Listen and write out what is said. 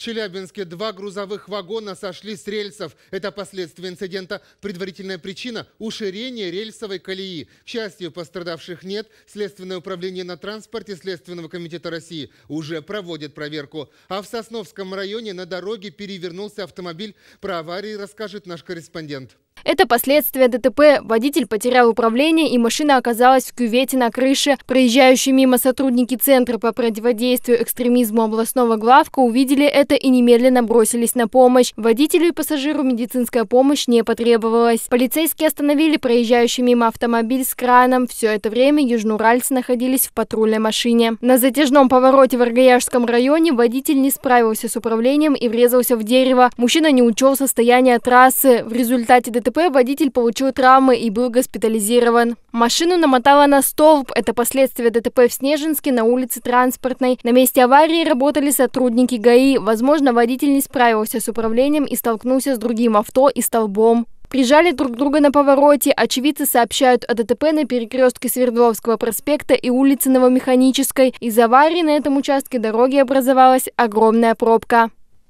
Челябинске два грузовых вагона сошли с рельсов. Это последствия инцидента. Предварительная причина – уширение рельсовой колеи. К счастью, пострадавших нет. Следственное управление на транспорте Следственного комитета России уже проводит проверку. А в Сосновском районе на дороге перевернулся автомобиль. Про аварии расскажет наш корреспондент. Это последствия ДТП. Водитель потерял управление, и машина оказалась в кювете на крыше. Проезжающие мимо сотрудники Центра по противодействию экстремизму областного главка увидели это и немедленно бросились на помощь. Водителю и пассажиру медицинская помощь не потребовалась. Полицейские остановили проезжающий мимо автомобиль с краном. Все это время южноуральцы находились в патрульной машине. На затяжном повороте в Аргаяшском районе водитель не справился с управлением и врезался в дерево. Мужчина не учел состояние трассы. В результате ДТП ДТП водитель получил травмы и был госпитализирован. Машину намотала на столб. Это последствия ДТП в Снежинске на улице Транспортной. На месте аварии работали сотрудники ГАИ. Возможно, водитель не справился с управлением и столкнулся с другим авто и столбом. Прижали друг друга на повороте. Очевидцы сообщают о ДТП на перекрестке Свердловского проспекта и улицы Новомеханической. Из аварии на этом участке дороги образовалась огромная пробка.